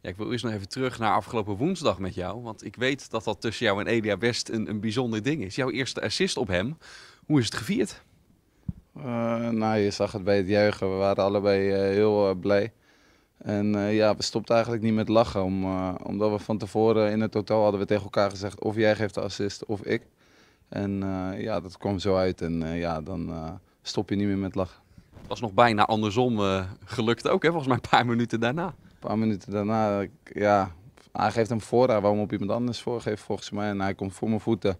ik wil eerst nog even terug naar afgelopen woensdag met jou. Want ik weet dat dat tussen jou en Elia best een, een bijzonder ding is. Jouw eerste assist op hem. Hoe is het gevierd? Eh, nou, je zag het bij het juichen. We waren allebei eh, heel eh, blij. En ja, we stopten eigenlijk niet met lachen. Om, omdat we van tevoren in het hotel hadden we tegen elkaar gezegd... of jij geeft de assist of ik. En ja, dat kwam zo uit. En ja, dan stop je niet meer met lachen. Het was nog bijna andersom gelukt ook, hè? volgens mij een paar minuten daarna. Een paar minuten daarna, ja, hij geeft hem voor, hij wou op iemand anders voorgeven volgens mij. En hij komt voor mijn voeten.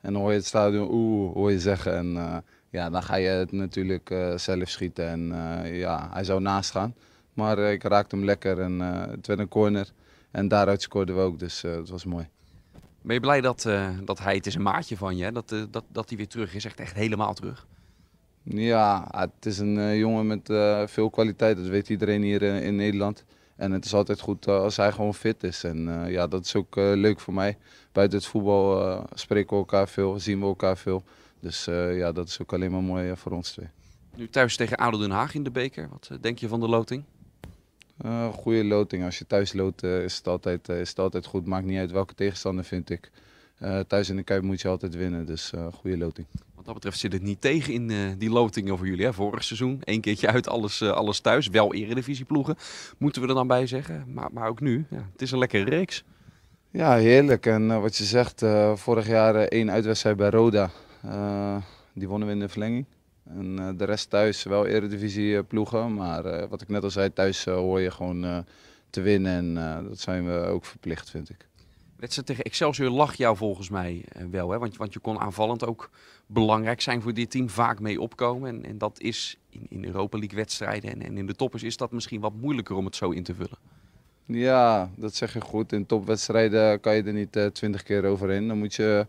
En dan hoor je het stadion, oeh, hoor je zeggen. En eh, ja, dan ga je het natuurlijk eh, zelf schieten. En eh, ja, hij zou naast gaan. Maar ik raakte hem lekker en het werd een corner. En daaruit scoorden we ook, dus het was mooi. Ben je blij dat, dat hij, het is een maatje van je, dat, dat, dat hij weer terug is, echt, echt helemaal terug? Ja, het is een jongen met veel kwaliteit, dat weet iedereen hier in Nederland. En het is altijd goed eh, als hij gewoon fit is. En eh, ja, dat is ook eh, leuk voor mij. Buiten het voetbal spreken we elkaar veel, zien we elkaar veel. Dus ja, dat is ook alleen maar mooi voor ons twee. Nu thuis tegen Adel Den Haag in de beker. Wat denk je van de loting? Uh, goede loting. Als je thuis loopt, is, het altijd, is het altijd goed. Maakt niet uit welke tegenstander, vind ik. thuis in de Kuip moet je altijd winnen, dus goede loting dat betreft zit het niet tegen in eh, die loting over jullie. Hè? Vorig seizoen, één keertje uit, alles, eh, alles thuis. Wel eredivisie ploegen, moeten we er dan bij zeggen. Maar, maar ook nu, ja, het is een lekkere reeks. Ja, heerlijk. En eh, wat je zegt, vorig jaar één uitwedstrijd bij Roda. die wonnen we in de verlenging. En de rest thuis wel eredivisie ploegen. Maar wat ik net al zei, thuis hoor je gewoon te winnen. En dat zijn we ook verplicht, vind ik. Wedstrijd tegen Excelsior lag jou volgens mij eh, wel. Hè? Want, want je kon aanvallend ook belangrijk zijn voor dit team. Vaak mee opkomen. En, en dat is in, in Europa League wedstrijden en, en in de toppers is dat misschien wat moeilijker om het zo in te vullen. Ja, dat zeg je goed. In topwedstrijden kan je er niet eh, twintig keer overheen. Dan moet je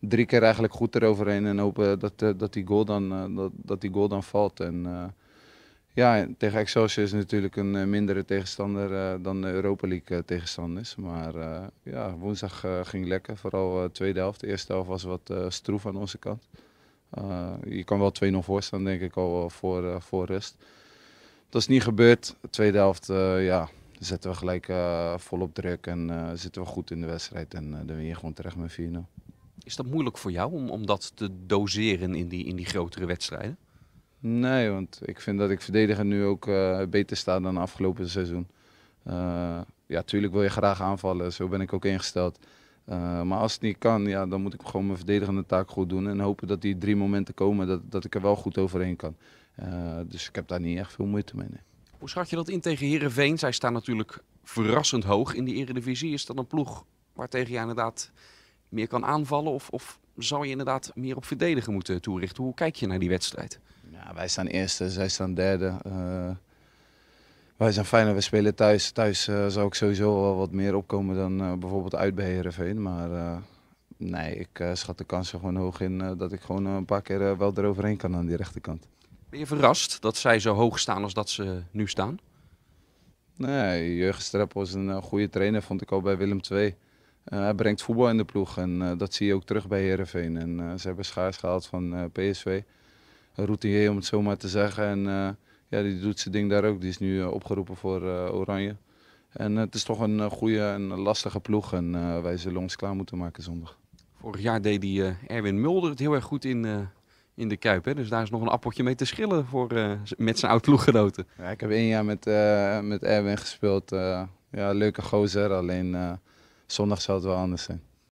drie keer eigenlijk goed eroverheen en hopen dat, eh, dat, die, goal dan, dat, dat, die goal dan valt. En ja, tegen Excelsior is natuurlijk een eh, mindere tegenstander eh, dan de Europa League eh, tegenstanders. Maar ja, woensdag ging lekker. Vooral de tweede helft. De eerste helft was wat stroef aan onze kant. je kan wel 2-0 voorstaan, denk ik, al voor, voor rust. Dat is niet gebeurd. De tweede helft, ja, zetten we gelijk volop druk en zitten we goed in de wedstrijd. En dan win je gewoon terecht met 4-0. Is dat moeilijk voor jou om, om dat te doseren in die, in die grotere wedstrijden? Nee, want ik vind dat ik verdediger nu ook eh, beter sta dan afgelopen seizoen. Eh, ja, tuurlijk wil je graag aanvallen, zo ben ik ook ingesteld. Eh, maar als het niet kan, ja, dan moet ik gewoon mijn verdedigende taak goed doen. En hopen dat die drie momenten komen, dat, dat ik er wel goed overheen kan. dus ik heb daar niet echt veel moeite mee. Nee. Hoe schat je dat in tegen Herenveen? Zij staan natuurlijk verrassend hoog in die Eredivisie. Is dat een ploeg waartegen je inderdaad meer kan aanvallen? Of, of zou je inderdaad meer op verdedigen moeten toerichten? Hoe kijk je naar die wedstrijd? wij staan eerste, zij staan derde. Eh, wij zijn fijn, we spelen thuis. Thuis eh, zou ik sowieso wel wat meer opkomen dan eh, bijvoorbeeld uit bij Heerenveen. Maar nee, ik schat de kansen gewoon hoog in dat ik gewoon een paar keer wel eroverheen kan aan die rechterkant. Ben je verrast dat zij zo hoog staan als dat ze nu staan? Nee, Jurgen Streppel is een goede trainer, vond ik al bij Willem II. hij brengt voetbal in de ploeg en dat zie je ook terug bij Herenveen. En ze hebben schaars gehaald van PSV routinier om het zo maar te zeggen. En eh, ja, die doet zijn ding daar ook. Die is nu eh, opgeroepen voor eh, Oranje. En het is toch een goede en lastige ploeg. En wij zullen ons klaar moeten maken zondag. Vorig jaar deed die Erwin Mulder het heel erg goed in in de Kuip. Hè? Dus daar is nog een appeltje mee te schillen voor, met zijn oud ploeggenoten. Ja, ik heb één jaar met, met Erwin gespeeld. ja, leuke gozer, alleen zondag zal het wel anders zijn.